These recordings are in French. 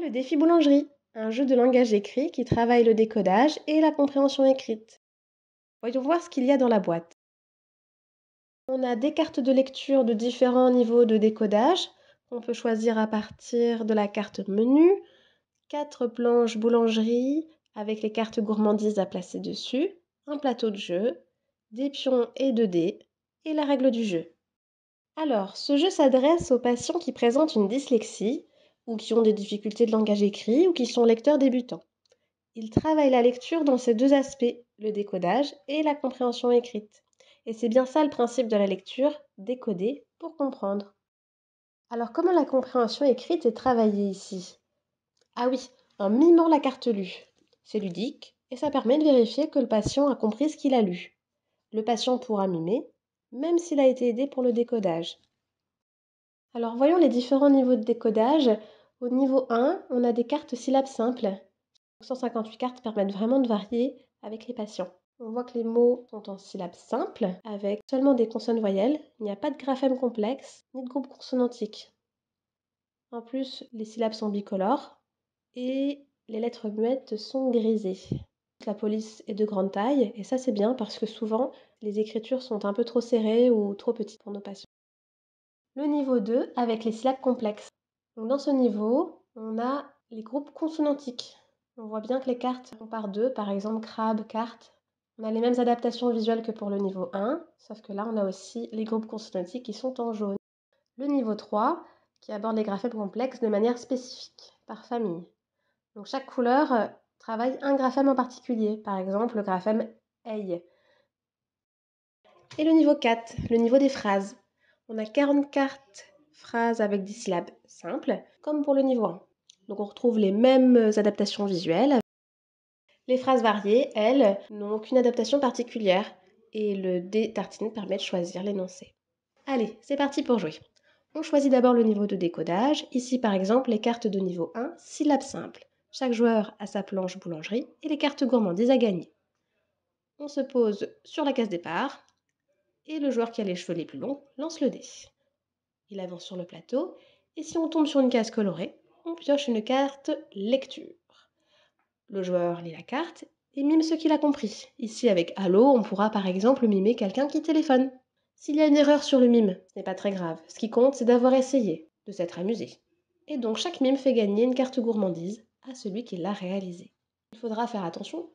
le défi boulangerie, un jeu de langage écrit qui travaille le décodage et la compréhension écrite. Voyons voir ce qu'il y a dans la boîte. On a des cartes de lecture de différents niveaux de décodage. On peut choisir à partir de la carte menu, quatre planches boulangerie avec les cartes gourmandises à placer dessus, un plateau de jeu, des pions et deux dés, et la règle du jeu. Alors, ce jeu s'adresse aux patients qui présentent une dyslexie ou qui ont des difficultés de langage écrit ou qui sont lecteurs débutants. Ils travaillent la lecture dans ces deux aspects, le décodage et la compréhension écrite. Et c'est bien ça le principe de la lecture, décoder pour comprendre. Alors comment la compréhension écrite est travaillée ici Ah oui, en mimant la carte lue. C'est ludique et ça permet de vérifier que le patient a compris ce qu'il a lu. Le patient pourra mimer, même s'il a été aidé pour le décodage. Alors voyons les différents niveaux de décodage au niveau 1, on a des cartes syllabes simples. 158 cartes permettent vraiment de varier avec les patients. On voit que les mots sont en syllabes simples, avec seulement des consonnes voyelles. Il n'y a pas de graphème complexe, ni de groupe consonantique. En plus, les syllabes sont bicolores et les lettres muettes sont grisées. La police est de grande taille et ça c'est bien parce que souvent les écritures sont un peu trop serrées ou trop petites pour nos patients. Le niveau 2 avec les syllabes complexes dans ce niveau, on a les groupes consonantiques. On voit bien que les cartes sont par deux, par exemple crabe, carte. On a les mêmes adaptations visuelles que pour le niveau 1, sauf que là on a aussi les groupes consonantiques qui sont en jaune. Le niveau 3, qui aborde les graphèmes complexes de manière spécifique, par famille. Donc chaque couleur euh, travaille un graphème en particulier, par exemple le graphème aïe. Et le niveau 4, le niveau des phrases. On a 40 cartes avec des syllabes simples, comme pour le niveau 1. Donc on retrouve les mêmes adaptations visuelles. Les phrases variées, elles, n'ont aucune adaptation particulière et le dé tartine permet de choisir l'énoncé. Allez, c'est parti pour jouer. On choisit d'abord le niveau de décodage, ici par exemple les cartes de niveau 1, syllabes simples. Chaque joueur a sa planche boulangerie et les cartes gourmandises à gagner. On se pose sur la case départ et le joueur qui a les cheveux les plus longs lance le dé il avance sur le plateau. Et si on tombe sur une case colorée, on pioche une carte lecture. Le joueur lit la carte et mime ce qu'il a compris. Ici, avec Halo, on pourra par exemple mimer quelqu'un qui téléphone. S'il y a une erreur sur le mime, ce n'est pas très grave. Ce qui compte, c'est d'avoir essayé, de s'être amusé. Et donc, chaque mime fait gagner une carte gourmandise à celui qui l'a réalisée. Il faudra faire attention.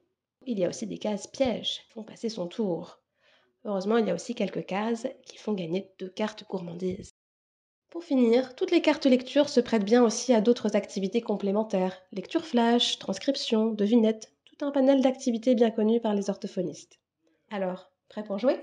Il y a aussi des cases pièges qui font passer son tour. Heureusement, il y a aussi quelques cases qui font gagner deux cartes gourmandises. Pour finir, toutes les cartes lecture se prêtent bien aussi à d'autres activités complémentaires, lecture flash, transcription, devinette, tout un panel d'activités bien connues par les orthophonistes. Alors, prêt pour jouer